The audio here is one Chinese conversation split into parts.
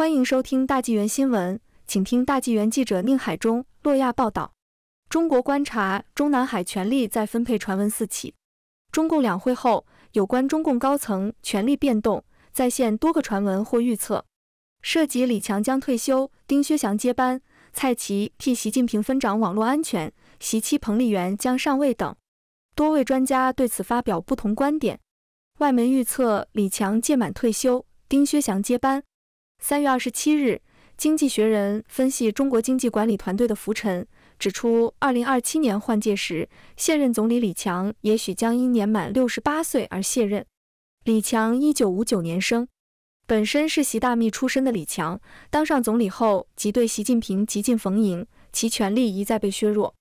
欢迎收听大纪元新闻，请听大纪元记者宁海中、洛亚报道：中国观察中南海权力再分配传闻四起。中共两会后，有关中共高层权力变动再现多个传闻或预测，涉及李强将退休、丁薛祥接班、蔡奇替习近平分掌网络安全、习妻彭丽媛将上位等。多位专家对此发表不同观点。外媒预测李强届满退休，丁薛祥接班。三月二十七日，《经济学人》分析中国经济管理团队的浮沉，指出二零二七年换届时，现任总理李强也许将因年满六十八岁而卸任。李强一九五九年生，本身是习大秘出身的李强，当上总理后即对习近平极尽逢迎，其权力一再被削弱。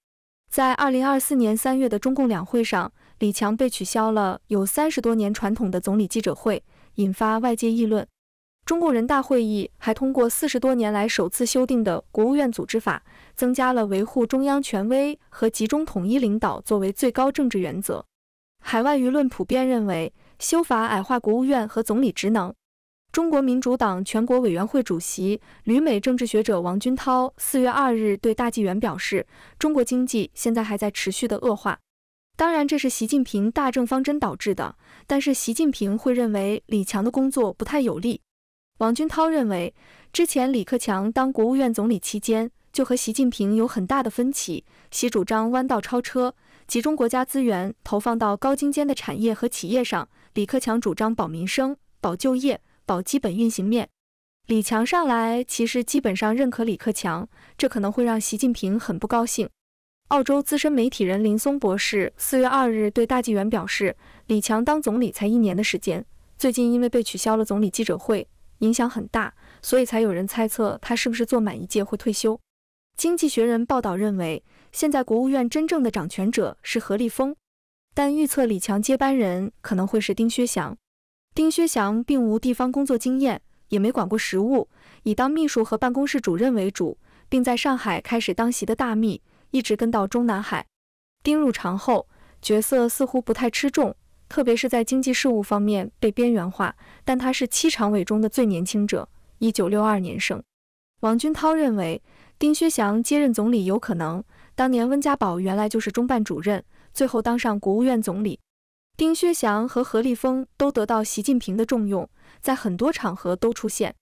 在二零二四年三月的中共两会上，李强被取消了有三十多年传统的总理记者会，引发外界议论。中共人大会议还通过四十多年来首次修订的《国务院组织法》，增加了维护中央权威和集中统一领导作为最高政治原则。海外舆论普遍认为，修法矮化国务院和总理职能。中国民主党全国委员会主席、旅美政治学者王军涛四月二日对大纪元表示：“中国经济现在还在持续的恶化，当然这是习近平大政方针导致的，但是习近平会认为李强的工作不太有利。”王军涛认为，之前李克强当国务院总理期间，就和习近平有很大的分歧。习主张弯道超车，集中国家资源投放到高精尖的产业和企业上；李克强主张保民生、保就业、保基本运行面。李强上来其实基本上认可李克强，这可能会让习近平很不高兴。澳洲资深媒体人林松博士四月二日对大纪元表示，李强当总理才一年的时间，最近因为被取消了总理记者会。影响很大，所以才有人猜测他是不是做满一届会退休。《经济学人》报道认为，现在国务院真正的掌权者是何立峰，但预测李强接班人可能会是丁薛祥。丁薛祥并无地方工作经验，也没管过实务，以当秘书和办公室主任为主，并在上海开始当席的大秘，一直跟到中南海。丁入常后，角色似乎不太吃重。特别是在经济事务方面被边缘化，但他是七常委中的最年轻者，一九六二年生。王军涛认为，丁薛祥接任总理有可能。当年温家宝原来就是中办主任，最后当上国务院总理。丁薛祥和何立峰都得到习近平的重用，在很多场合都出现。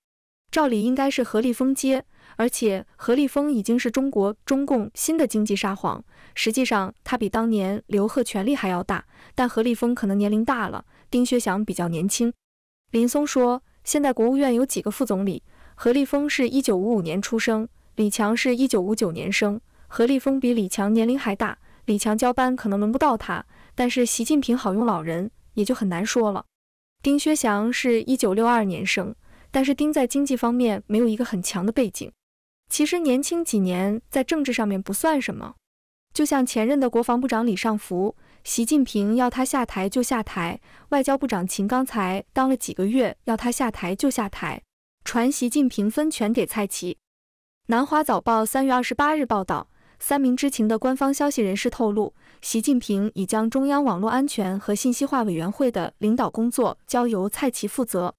照理应该是何立峰接，而且何立峰已经是中国中共新的经济沙皇。实际上，他比当年刘鹤权力还要大。但何立峰可能年龄大了，丁薛祥比较年轻。林松说，现在国务院有几个副总理，何立峰是一九五五年出生，李强是一九五九年生，何立峰比李强年龄还大，李强交班可能轮不到他。但是习近平好用老人，也就很难说了。丁薛祥是一九六二年生。但是丁在经济方面没有一个很强的背景，其实年轻几年在政治上面不算什么。就像前任的国防部长李尚福，习近平要他下台就下台；外交部长秦刚才当了几个月，要他下台就下台。传习近平分权给蔡奇。南华早报三月二十八日报道，三名知情的官方消息人士透露，习近平已将中央网络安全和信息化委员会的领导工作交由蔡奇负责。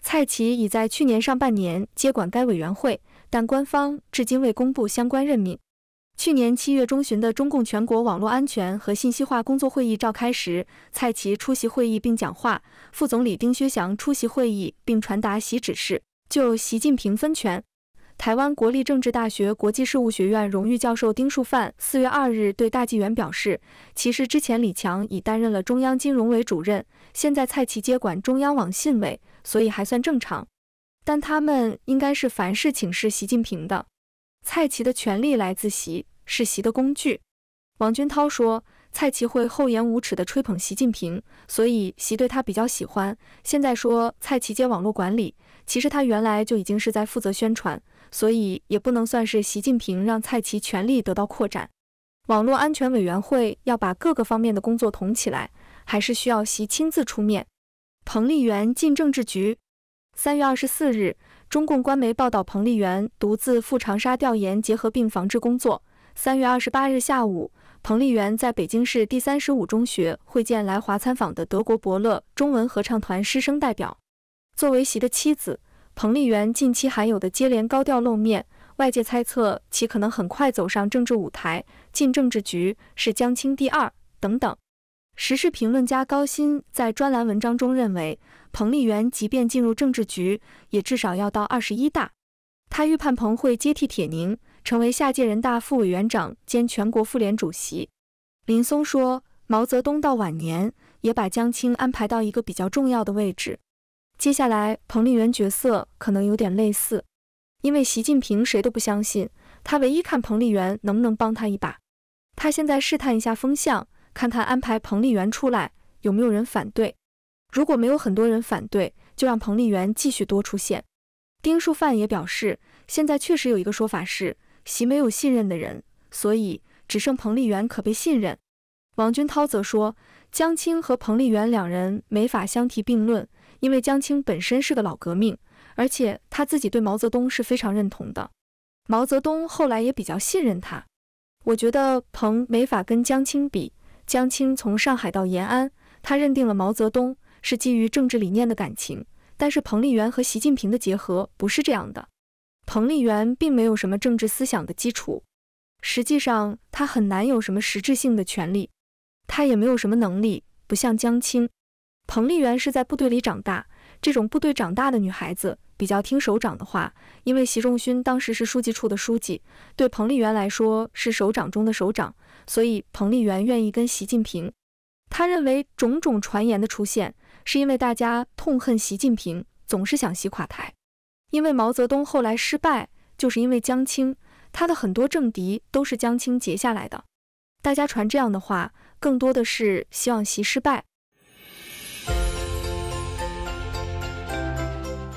蔡奇已在去年上半年接管该委员会，但官方至今未公布相关任命。去年七月中旬的中共全国网络安全和信息化工作会议召开时，蔡奇出席会议并讲话，副总理丁薛祥出席会议并传达习指示。就习近平分权，台湾国立政治大学国际事务学院荣誉教授丁树范四月二日对大纪元表示：“其实之前李强已担任了中央金融委主任，现在蔡奇接管中央网信委。”所以还算正常，但他们应该是凡事请示习近平的。蔡奇的权力来自习，是习的工具。王军涛说，蔡奇会厚颜无耻地吹捧习近平，所以习对他比较喜欢。现在说蔡奇接网络管理，其实他原来就已经是在负责宣传，所以也不能算是习近平让蔡奇权力得到扩展。网络安全委员会要把各个方面的工作统起来，还是需要习亲自出面。彭丽媛进政治局。三月二十四日，中共官媒报道彭丽媛独自赴长沙调研结核病防治工作。三月二十八日下午，彭丽媛在北京市第三十五中学会见来华参访的德国伯乐中文合唱团师生代表。作为习的妻子，彭丽媛近期罕有的接连高调露面，外界猜测其可能很快走上政治舞台，进政治局是江青第二等等。时事评论家高鑫在专栏文章中认为，彭丽媛即便进入政治局，也至少要到二十一大。他预判彭会接替铁凝，成为下届人大副委员长兼全国妇联主席。林松说，毛泽东到晚年也把江青安排到一个比较重要的位置。接下来，彭丽媛角色可能有点类似，因为习近平谁都不相信，他唯一看彭丽媛能不能帮他一把，他现在试探一下风向。看看安排彭丽媛出来有没有人反对，如果没有很多人反对，就让彭丽媛继续多出现。丁树范也表示，现在确实有一个说法是，席没有信任的人，所以只剩彭丽媛可被信任。王军涛则说，江青和彭丽媛两人没法相提并论，因为江青本身是个老革命，而且他自己对毛泽东是非常认同的，毛泽东后来也比较信任他。我觉得彭没法跟江青比。江青从上海到延安，她认定了毛泽东是基于政治理念的感情，但是彭丽媛和习近平的结合不是这样的。彭丽媛并没有什么政治思想的基础，实际上她很难有什么实质性的权利，她也没有什么能力，不像江青。彭丽媛是在部队里长大，这种部队长大的女孩子。比较听首长的话，因为习仲勋当时是书记处的书记，对彭丽媛来说是首长中的首长，所以彭丽媛愿意跟习近平。他认为种种传言的出现，是因为大家痛恨习近平，总是想习垮台。因为毛泽东后来失败，就是因为江青，他的很多政敌都是江青结下来的。大家传这样的话，更多的是希望习失败。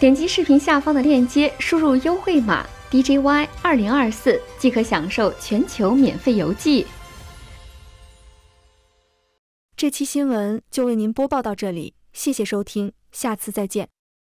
点击视频下方的链接，输入优惠码 D J Y 二零二四，即可享受全球免费邮寄。这期新闻就为您播报到这里，谢谢收听，下次再见。